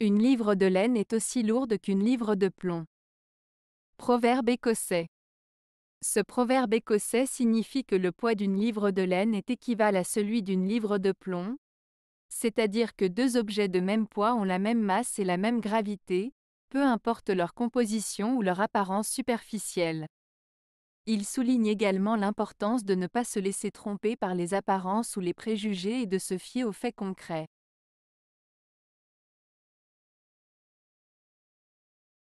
Une livre de laine est aussi lourde qu'une livre de plomb. Proverbe écossais. Ce proverbe écossais signifie que le poids d'une livre de laine est équivalent à celui d'une livre de plomb, c'est-à-dire que deux objets de même poids ont la même masse et la même gravité, peu importe leur composition ou leur apparence superficielle. Il souligne également l'importance de ne pas se laisser tromper par les apparences ou les préjugés et de se fier aux faits concrets.